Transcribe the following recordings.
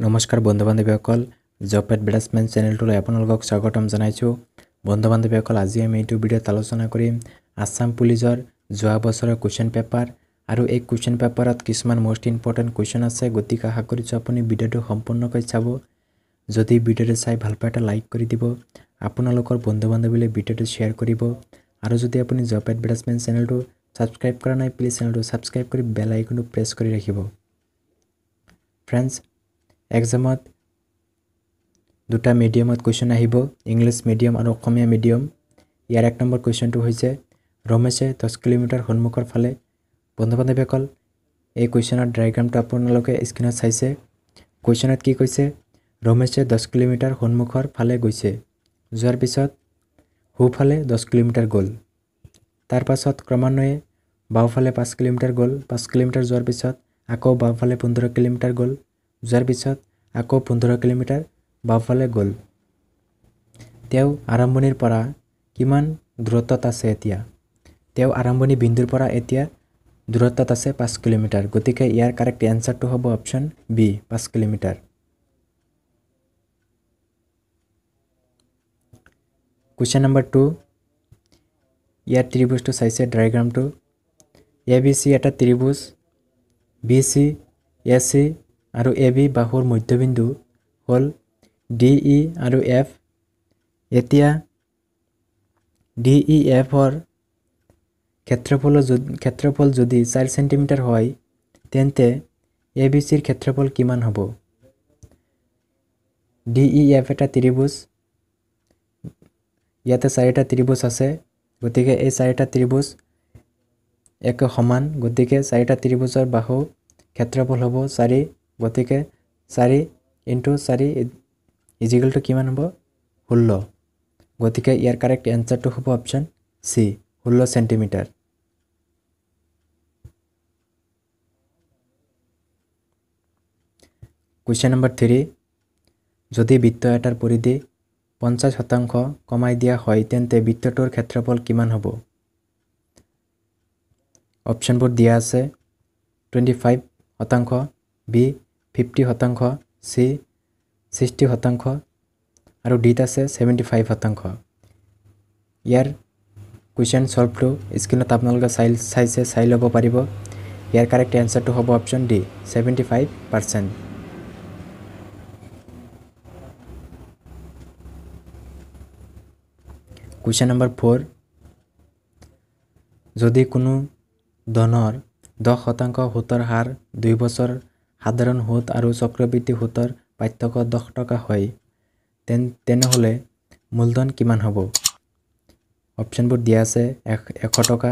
নমস্কাৰ বন্ধু বান্ধৱীসকল job advertisement চেনেলটোলৈ আপোনালোকক স্বাগতম জনাইছোঁ বন্ধু বান্ধৱীসকল আজি আমি এইটো ভিডিঅ'ত আলোচনা কৰিম আছাম পুলিচৰ যোৱা বছৰৰ কুৱেশ্যন পেপাৰ আৰু এই কুৱেশ্যন পেপাৰত কিছুমান মষ্ট ইম্পৰ্টেণ্ট কুৱেশ্যন আছে গতিকে আশা কৰিছোঁ আপুনি ভিডিঅ'টো সম্পূৰ্ণকৈ চাব যদি ভিডিঅ'টো চাই ভাল পায় এটা লাইক কৰি দিব আপোনালোকৰ বন্ধু বান্ধৱীলৈ ভিডিঅ'টো শ্বেয়াৰ কৰিব আৰু যদি আপুনি জব এডভাৰ্টাইজমেণ্ট চেনেলটো ছাবস্ক্ৰাইব কৰা নাই প্লিজ চেনেলটো ছাবস্ক্ৰাইব কৰি বেল আইকনটো প্ৰেছ কৰি ৰাখিব ফ্ৰেণ্ডছ এক্সামত দুটা মিডিয়ামত কুৱেশ্যন আহিব ইংলিছ মিডিয়াম আৰু অসমীয়া মিডিয়াম ইয়াৰ এক নম্বৰ কুৱেশ্যনটো হৈছে ৰমেশে দহ কিলোমিটাৰ সন্মুখৰ ফালে বন্ধু বান্ধৱীসকল এই কুৱেশ্যনৰ ড্ৰাইগ্ৰামটো আপোনালোকে স্ক্ৰীণত চাইছে কুৱেশ্যনত কি কৈছে ৰমেশে দহ কিলোমিটাৰ সন্মুখৰ ফালে গৈছে যোৱাৰ পিছত সোঁফালে দহ কিলোমিটাৰ গ'ল তাৰ পাছত ক্ৰমান্বয়ে বাওঁফালে পাঁচ কিলোমিটাৰ গ'ল পাঁচ কিলোমিটাৰ যোৱাৰ পিছত আকৌ বাওঁফালে পোন্ধৰ কিলোমিটাৰ গ'ল যোৱাৰ পিছত আকৌ পোন্ধৰ কিলোমিটাৰ বাওঁফালে গ'ল তেওঁ আৰম্ভণিৰ পৰা কিমান দূৰত্বত আছে এতিয়া তেওঁ আৰম্ভণি বিন্দুৰ পৰা এতিয়া দূৰত্বত আছে পাঁচ কিলোমিটাৰ গতিকে ইয়াৰ কাৰেক্ট এনচাৰটো হ'ব অপশ্যন বি পাঁচ কিলোমিটাৰ কুৱেশ্যন নম্বৰ টু ইয়াৰ ত্ৰিভুজটো চাইছে ড্ৰাইগ্ৰামটো এ বি চি এটা ত্ৰিভুজ বি চি এ চি আৰু এ বি বাহুৰ মধ্যবিন্দু হ'ল ডি ই আৰু এফ এতিয়া ডি ই এফৰ ক্ষেত্ৰফল ক্ষেত্ৰফল যদি চাৰি চেণ্টিমিটাৰ হয় তেন্তে এ বি চিৰ ক্ষেত্ৰফল কিমান হ'ব ডি ই এফ এটা ত্ৰিভুজ ইয়াতে চাৰিটা ত্ৰিভুজ আছে গতিকে এই চাৰিটা ত্ৰিভুজ একে সমান গতিকে চাৰিটা ত্ৰিভুজৰ বাহু ক্ষেত্ৰফল হ'ব চাৰি গতিকে চাৰি ইণ্টু চাৰি ইজিকেলটো কিমান হ'ব ষোল্ল গতিকে ইয়াৰ কাৰেক্ট এনচাৰটো হ'ব অপশ্যন চি ষোল্ল চেণ্টিমিটাৰ কুৱেশ্যন নম্বৰ থ্ৰী যদি বিত্ত এটাৰ পৰিধি পঞ্চাছ শতাংশ কমাই দিয়া হয় তেন্তে বৃত্তটোৰ ক্ষেত্ৰফল কিমান হ'ব অপশ্যনবোৰ দিয়া আছে টুৱেণ্টি ফাইভ শতাংশ বি ফিফটি শতাংশ চি ছিক্সটি শতাংশ আৰু ডিত আছে ছেভেণ্টি ফাইভ শতাংশ ইয়াৰ কুৱেশ্যন চল্ভটো স্ক্ৰীণত আপোনালোকে চাই চাইছে চাই ল'ব পাৰিব ইয়াৰ কাৰেক্ট এনচাৰটো হ'ব option D seventy five percent question number four যদি কোনো ধনৰ দহ শতাংশ সুতৰ হাৰ দুই বছৰ সাধাৰণ সোঁত আৰু চক্ৰবৃত্তি সোঁতৰ পাৰ্থক্য দহ টকা হয় তেন তেনেহ'লে মূলধন কিমান হ'ব অপশ্যনবোৰ দিয়া আছে এশ টকা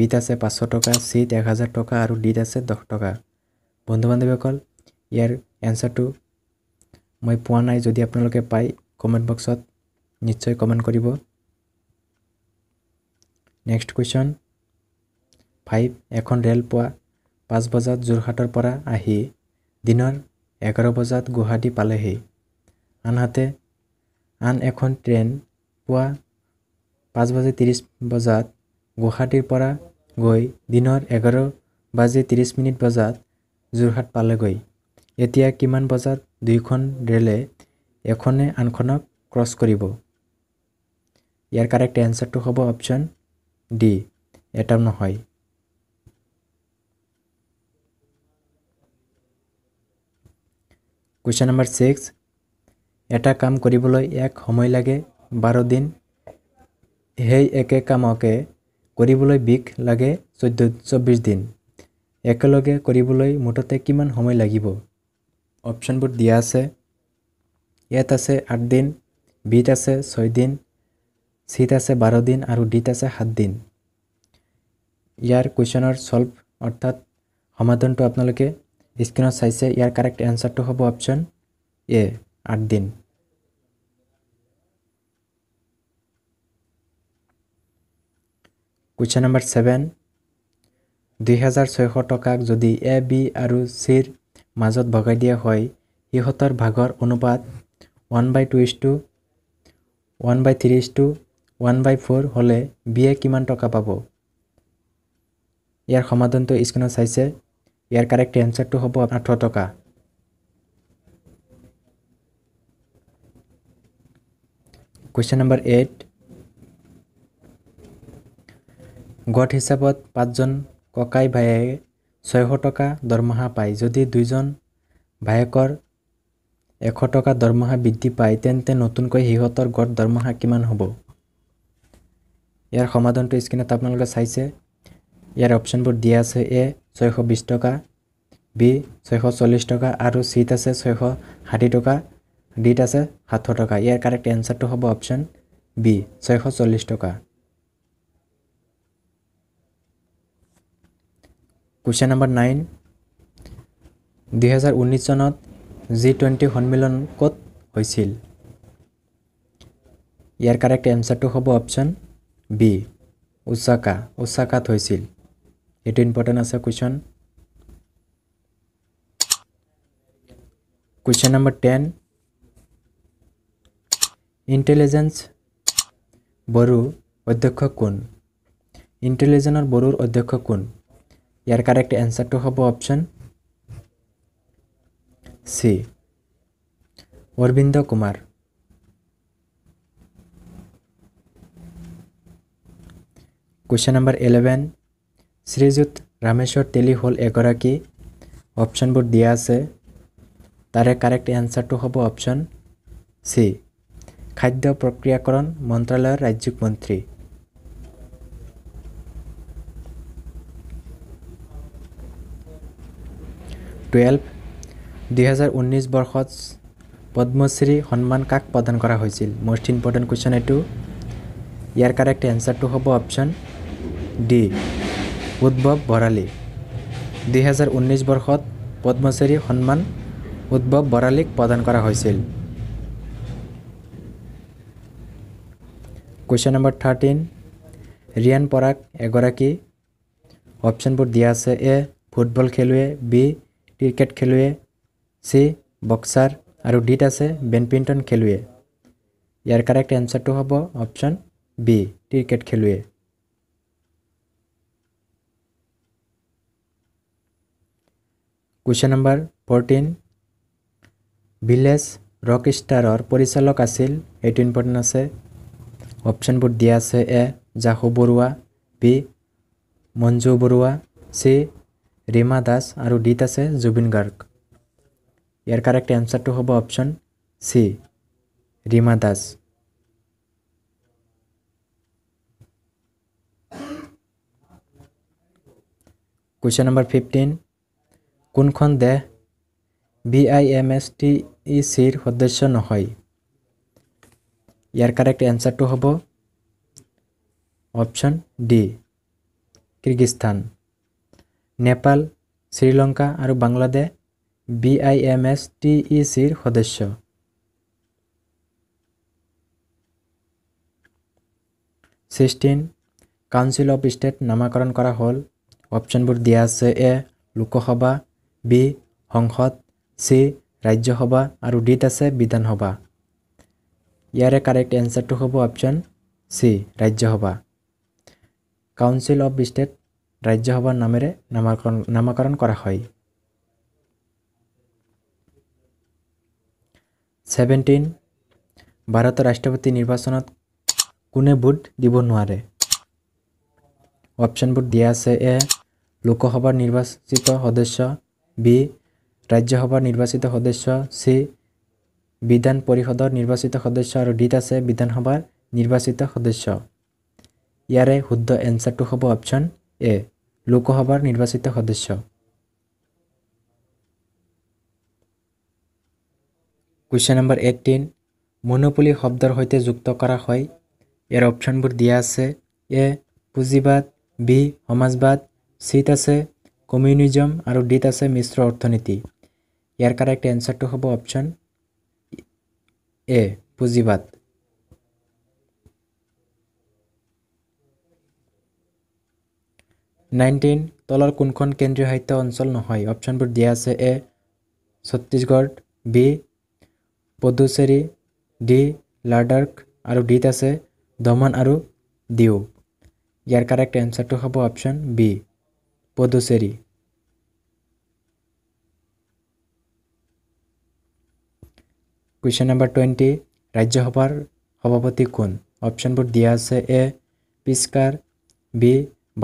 বিত আছে পাঁচশ টকা চিত এক হাজাৰ টকা আৰু ডিত আছে দহ টকা বন্ধু বান্ধৱীসকল ইয়াৰ এনচাৰটো মই পোৱা নাই যদি আপোনালোকে পায় কমেণ্ট বক্সত নিশ্চয় কমেণ্ট কৰিব নেক্সট কুৱেশ্যন ফাইভ এখন ৰে'ল পোৱা পাঁচ বজাত যোৰহাটৰ পৰা আহি দিনৰ এঘাৰ বজাত গুৱাহাটী পালেহি আনহাতে আন এখন ট্ৰেইন পুৱা পাঁচ বাজি ত্ৰিছ বজাত গুৱাহাটীৰ পৰা গৈ দিনৰ এঘাৰ বাজি ত্ৰিছ মিনিট বজাত যোৰহাট পালেগৈ এতিয়া কিমান বজাত দুয়োখন ৰে'লে এখনে আনখনক ক্ৰছ কৰিব ইয়াৰ কাৰেক্ট এনচাৰটো হ'ব অপশ্যন ডি এটা নহয় কুৱেশ্যন নম্বৰ ছিক্স এটা কাম কৰিবলৈ এক সময় লাগে বাৰ দিন সেই একে কামকে কৰিবলৈ বিষ লাগে চৈধ্য চৌব্বিছ দিন একেলগে কৰিবলৈ মুঠতে কিমান সময় লাগিব অপশ্যনবোৰ দিয়া আছে ইয়াত আছে আঠ দিন বিত আছে ছয় দিন চিত আছে বাৰ দিন আৰু ডিত আছে সাত দিন ইয়াৰ কুৱেশ্যনৰ ছল্ভ অৰ্থাৎ সমাধানটো আপোনালোকে স্ক্ৰীণত চাইছে ইয়াৰ কাৰেক্ট এনচাৰটো হ'ব অপশ্যন এ আঠ দিন কুৱেশ্যন নম্বৰ ছেভেন দুহেজাৰ ছয়শ টকাক যদি এ বি আৰু চিৰ মাজত ভগাই দিয়া হয় সিহঁতৰ ভাগৰ অনুপাত one by two is two one by three is two one by four হ'লে বিয়ে কিমান টকা পাব ইয়াৰ সমাধানটো স্ক্ৰীণত চাইছে ইয়াৰ কাৰেক্ট এনচাৰটো হ'ব আপোনাৰ থ টকা কুৱেশ্যন নম্বৰ এইট গোট হিচাপত পাঁচজন ককাই ভায়ে ছয়শ টকা দৰমহা পায় যদি দুজন ভায়েকৰ এশ টকা দৰমহা বৃদ্ধি পায় তেন্তে নতুনকৈ সিহঁতৰ গড় দৰমহা কিমান হ'ব ইয়াৰ সমাধানটো স্ক্ৰীণত আপোনালোকে চাইছে ইয়াৰ অপশ্যনবোৰ দিয়া আছে এ ছয়শ বিছ টকা বি ছয়শ চল্লিছ টকা আৰু চিত আছে ছয়শ ষাঠি টকা ডিত আছে সাতশ টকা ইয়াৰ কাৰেক্ট এনচাৰটো হ'ব অপশ্যন বি ছয়শ চল্লিছ টকা কুৱেশ্যন নম্বৰ নাইন দুহেজাৰ ঊনৈছ চনত জি টুৱেণ্টি সন্মিলন ক'ত হৈছিল ইয়াৰ কাৰেক্ট এনচাৰটো হ'ব অপশ্যন বি উচাকা উচাকাত হৈছিল यू इम्पर्टेन्ट आसा question question number ten intelligence bureau अध्यक्ष कौन इंटेलिजेंस और बरुर अध्यक्ष कौन यार करेक्ट आंसर तो हम option C Arvind Kumar question number eleven Sriyut Rameswar Teli হ'ল এগৰাকী অপশ্যনবোৰ দিয়া আছে তাৰে কাৰেক্ট এনচাৰটো হ'ব অপশ্যন চি খাদ্য প্ৰক্ৰিয়াকৰণ মন্ত্ৰালয়ৰ ৰাজ্যিক মন্ত্ৰী টুৱেলভ দুহেজাৰ ঊনৈছ বৰ্ষত পদ্মশ্ৰী সন্মান কাক প্ৰদান কৰা হৈছিল মষ্ট ইম্পৰ্টেণ্ট কুৱেশ্যন এইটো ইয়াৰ কাৰেক্ট এনচাৰটো হ'ব অপশ্যন ডি উদ্ভৱ বৰালী দুহেজাৰ ঊনৈছ বৰ্ষত পদ্মশ্ৰী সন্মান উদ্ভৱ বৰালীক প্ৰদান কৰা হৈছিল question number thirteen Riyan Parag এগৰাকী অপশ্যনবোৰ দিয়া আছে এ ফুটবল খেলুৱৈ বি ক্ৰিকেট খেলুৱৈ চি বক্সাৰ আৰু ডিত আছে বেডমিণ্টন খেলুৱৈ ইয়াৰ কাৰেক্ট এনচাৰটো হ'ব অপশ্যন বি ক্ৰিকেট খেলুৱৈ question number fourteen village rock ষ্টাৰৰ পৰিচালক আছিল এইটো ইম্পৰ্টেণ্ট আছে অপশ্যনবোৰ দিয়া আছে A Jahnu Barua B Manju Barua C Rima Das আৰু ডিত আছে জুবিন গাৰ্গ ইয়াৰ কাৰেক্ট এনচাৰটো হ'ব option C Rima Das question number fifteen কোনখন দেশ B I M S T E চিৰ সদস্য নহয় ইয়াৰ কাৰেক্ট এনচাৰটো হ'ব option D Kyrgyzstan Nepal Sri Lanka আৰু Bangladesh B I M S T E চিৰ সদস্য ছিক্সটিন কাউন্সিল অফ ষ্টেট নামাকৰণ কৰা হ'ল অপশ্যনবোৰ দিয়া আছে A Lok Sabha B Sansad C Rajya Sabha আৰু ডিত আছে বিধানসভা ইয়াৰে কাৰেক্ট এনচাৰটো হ'ব option C Rajya Sabha council of state ৰাজ্যসভাৰ নামেৰে নামাকৰণ নামাকৰণ কৰা হয় ছেভেণ্টিন ভাৰতৰ ৰাষ্ট্ৰপতি নিৰ্বাচনত কোনে ভোট দিব নোৱাৰে অপশ্যনবোৰ দিয়া আছে এ লোকসভাৰ নিৰ্বাচিত সদস্য বি ৰাজ্যসভাৰ নিৰ্বাচিত সদস্য চি বিধান পৰিষদৰ নিৰ্বাচিত সদস্য আৰু ডিত আছে বিধানসভাৰ নিৰ্বাচিত সদস্য ইয়াৰে শুদ্ধ এনচাৰটো হ'ব অপশ্যন এ লোকসভাৰ নিৰ্বাচিত সদস্য কুৱেশ্যন নম্বৰ এইটিন মনোপলি শব্দৰ সৈতে যুক্ত কৰা হয় ইয়াৰ অপশ্যনবোৰ দিয়া আছে এ পুঁজিবাদ বি সমাজবাদ চিত আছে কমিউনিজম আৰু ডিত আছে মিশ্ৰ অৰ্থনীতি ইয়াৰ কাৰেক্ট এনচাৰটো হ'ব অপশ্যন এ পুঁজিবাদ নাইনটিন তলৰ কোনখন কেন্দ্ৰীয় সাহিত্য অঞ্চল নহয় অপশ্যনবোৰ দিয়া আছে A Chhattisgarh B Puducherry D Ladakh আৰু ডিত আছে দমন আৰু ডিউ ইয়াৰ কাৰেক্ট এনচাৰটো হ'ব option B ποντοσερή. Question number twenty ৰাজ্যসভাৰ সভাপতি কোন অপশ্যনবোৰ দিয়া আছে এ পিছকাৰ বি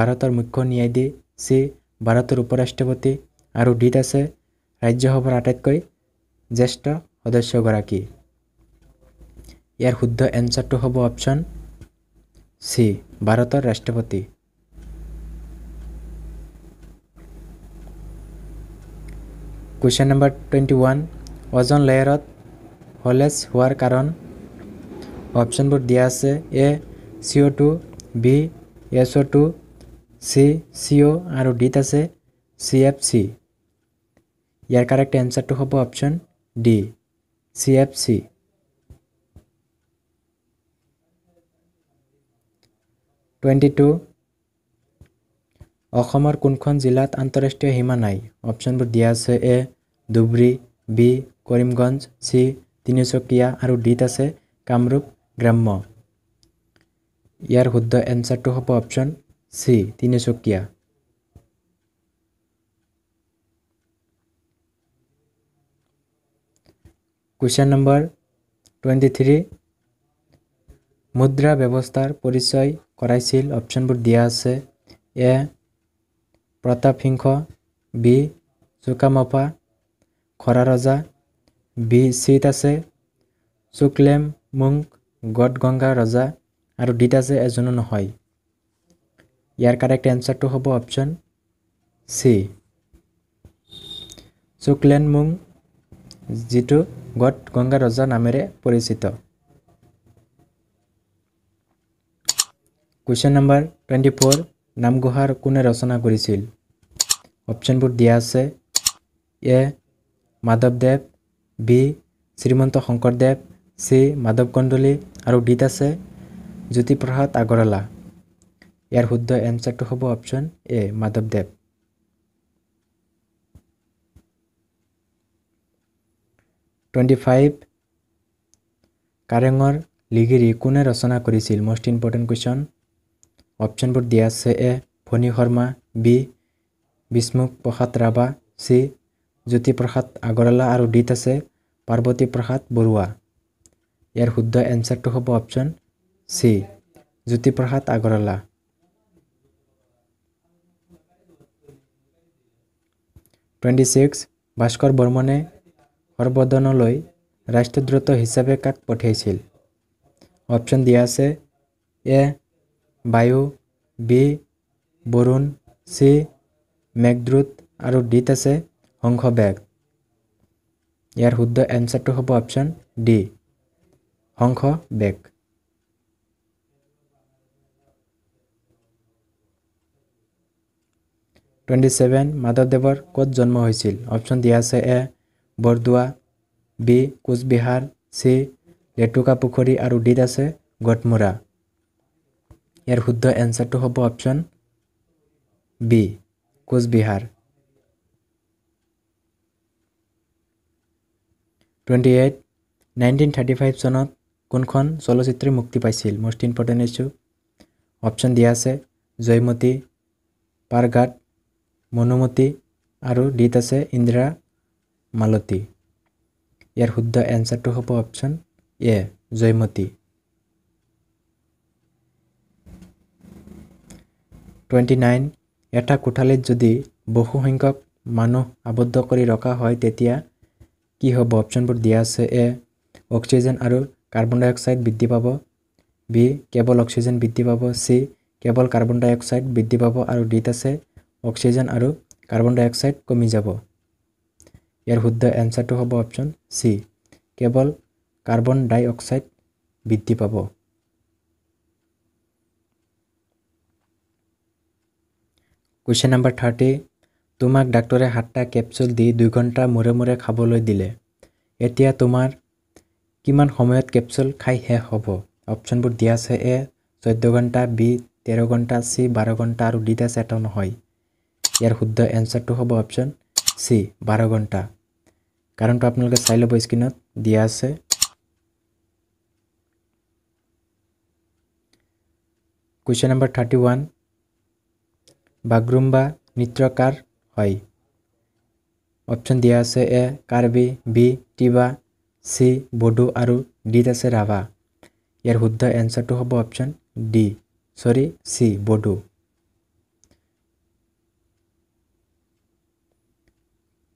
ভাৰতৰ মুখ্য ন্যায়াধীশ চি ভাৰতৰ উপ ৰাষ্ট্ৰপতি আৰু ডিত আছে ৰাজ্যসভাৰ আটাইতকৈ জ্যেষ্ঠ সদস্যগৰাকী ইয়াৰ শুদ্ধ এনচাৰটো হ'ব অপশ্যন চি ভাৰতৰ ৰাষ্ট্ৰপতি question number twenty one ozone লেয়াৰত হলেজ হোৱাৰ কাৰণ অপশ্যনবোৰ দিয়া আছে A C O' two B S O' two C C O' আৰু ডিত আছে চি এফ চি ইয়াৰ কাৰেক্ট এনচাৰটো হ'ব option D C F C twenty two অসমৰ কোনখন জিলাত আন্তঃৰাষ্ট্ৰীয় সীমা নাই অপশ্যনবোৰ দিয়া আছে A Dhubri B Karimganj C Tinsukia আৰু ডিত আছে কামৰূপ গ্ৰাম্য ইয়াৰ শুদ্ধ এনচাৰটো হ'ব option C Tinsukia question number twenty three মুদ্ৰা ব্যৱস্থাৰ পৰিচয় কৰাইছিল অপশ্যনবোৰ দিয়া আছে এ প্ৰতাপ সিংহ বি খৰা ৰজা বি চিত আছে চুকলেম মুংক গংগা ৰজা আৰু ডিত আছে এজনো নহয় ইয়াৰ কাৰেক্ট এনচাৰটো হ'ব অপশ্যন চি চুকলেন মুং যিটো গড গংগা ৰজা নামেৰে পৰিচিত কুৱেশ্যন নম্বৰ টুৱেণ্টি ফ'ৰ নামগোহাৰ কোনে ৰচনা কৰিছিল অপশ্যনবোৰ দিয়া আছে এ মাধৱদেৱ বি শ্ৰীমন্ত শংকৰদেৱ চি মাধৱ কণ্ডলী আৰু ডিত আছে জ্যোতিপ্ৰসাদ আগৰৱালা ইয়াৰ শুদ্ধ এনচাৰটো হ'ব অপশ্যন এ মাধৱদেৱ টুৱেণ্টি ফাইভ কাৰেঙৰ লিগিৰি কোনে ৰচনা কৰিছিল মষ্ট ইম্পৰ্টেণ্ট কুৱেশ্যন অপশ্যনবোৰ দিয়া আছে A Bhoni Sharma B Bishnu Prasad Rabha C Jyotiprasad Agarwala আৰু ডিত আছে পাৰ্বতী প্ৰসাদ বৰুৱা ইয়াৰ শুদ্ধ এনচাৰটো হ'ব option C Jyotiprasad Agarwala twenty six Bhaskar বৰ্মনে সৰ্বদনলৈ ৰাষ্ট্ৰদ্ৰত হিচাপে কাক পঠিয়াইছিল অপশ্যন দিয়া আছে এ বায়ু বি বৰুণ চি মেঘদ্ৰুত আৰু ডিত আছে বেগ ইয়াৰ শুদ্ধ এনচাৰটো হ'ব অপশ্যন ডি শংখ বেগ টুৱেণ্টি ছেভেন মাধৱদেৱৰ ক'ত জন্ম হৈছিল অপশ্যন দিয়া আছে A Bordowa B Cooch Behar C Letuka Pukhuri আৰু ডিত আছে গধমোৰা ইয়াৰ শুদ্ধ এনচাৰটো হ'ব option B Cooch Behar twenty eight nineteen thirty five চনত কোনখন চলচ্চিত্ৰই মুক্তি পাইছিল মষ্ট ইম্পৰ্টেণ্ট ইছ্যু অপশ্যন দিয়া আছে জয়মতী পাৰগাট মনুমতী আৰু ডিত আছে ইন্দিৰা মালতী ইয়াৰ শুদ্ধ এনচাৰটো হ'ব option A Joymoti twenty nine এটা কোঠালিত যদি বহুসংখ্যক মানুহ আবদ্ধ কৰি ৰখা হয় তেতিয়া কি হ'ব অপশ্যনবোৰ দিয়া আছে এ অক্সিজেন আৰু কাৰ্বন ডাই অক্সাইড বৃদ্ধি পাব বি কেৱল অক্সিজেন বৃদ্ধি পাব চি কেৱল কাৰ্বন ডাই অক্সাইড বৃদ্ধি পাব আৰু ডিত আছে অক্সিজেন আৰু কাৰ্বন ডাই অক্সাইড কমি যাব ইয়াৰ শুদ্ধ এনচাৰটো হ'ব অপশ্যন চি কেৱল কাৰ্বন ডাই অক্সাইড বৃদ্ধি পাব কুৱেশ্যন নাম্বাৰ থাৰ্টি তোমাক ডাক্তৰে সাতটা কেপচুল দি দুই ঘণ্টা মূৰে মূৰে খাবলৈ দিলে এতিয়া তোমাৰ কিমান সময়ত কেপচুল খাই শেষ হ'ব অপশ্যনবোৰ দিয়া আছে এ চৈধ্য ঘণ্টা বি তেৰ ঘণ্টা চি বাৰ ঘণ্টা আৰু ডি আছে এটা নহয় ইয়াৰ শুদ্ধ এনচাৰটো হ'ব অপশ্যন চি বাৰ ঘণ্টা কাৰণটো আপোনালোকে চাই ল'ব স্ক্ৰীণত দিয়া আছে question number thirty one Bagurumba নৃত্যকাৰ হয় অপশ্যন দিয়া আছে A Karbi B Tiwa C Bodo আৰু ডিত আছে ৰাভা ইয়াৰ শুদ্ধ এনচাৰটো হ'ব অপশ্যন ডি চৰি C Bodo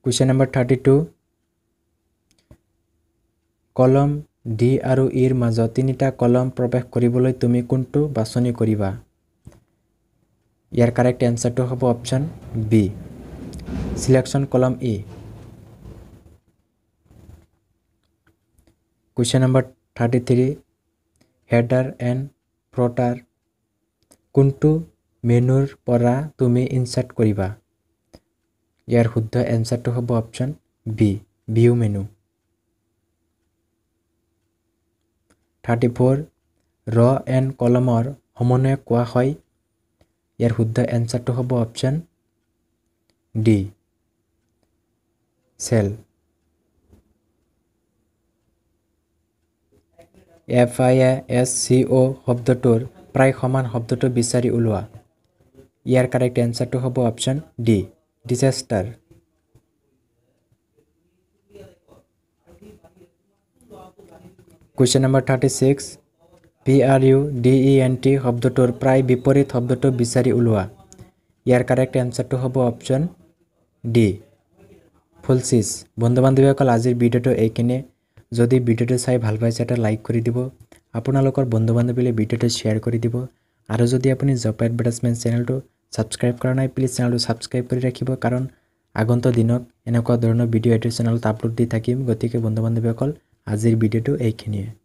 question number thirty two column D আৰু ইৰ মাজত তিনিটা কলম প্ৰৱেশ কৰিবলৈ তুমি কোনটো বাছনি কৰিবা ইয়াৰ কাৰেক্ট এনচাৰটো হ'ব option B selection column E question number thirty three header and footer কোনটো মেনুৰ পৰা তুমি ইনচাৰ্ট কৰিবা ইয়াৰ শুদ্ধ এনচাৰটো হ'ব option B view menu thirty four row and কলমৰ সমন্বয়ক কোৱা হয় ইয়াৰ শুদ্ধ এনচাৰটো হ'ব option D cell F I A S C O' শব্দটোৰ প্ৰায় সমান শব্দটো বিচাৰি ওলোৱা ইয়াৰ কাৰেক্ট এনচাৰটো হ'ব option D disaster question number thirty six P R U D E N T শব্দটোৰ প্ৰায় বিপৰীত শব্দটো বিচাৰি ওলোৱা ইয়াৰ কাৰেক্ট এনচাৰটো হ'ব অপশ্যন ডি ফুলচিজ বন্ধু বান্ধৱীসকল আজিৰ ভিডিঅ'টো এইখিনিয়ে যদি ভিডিঅ'টো চাই ভাল পাইছে এটা লাইক কৰি দিব আপোনালোকৰ বন্ধু বান্ধৱীলৈ ভিডিঅ'টো শ্বেয়াৰ কৰি দিব আৰু যদি আপুনি জব এডভাৰটাইজমেণ্ট চেনেলটো ছাবস্ক্ৰাইব কৰা নাই প্লিজ চেনেলটো ছাবস্ক্ৰাইব কৰি ৰাখিব কাৰণ আগন্ত দিনত এনেকুৱা ধৰণৰ ভিডিঅ' এডিট চেনেলত আপলোড দি থাকিম গতিকে বন্ধু বান্ধৱীসকল আজিৰ ভিডিঅ'টো এইখিনিয়ে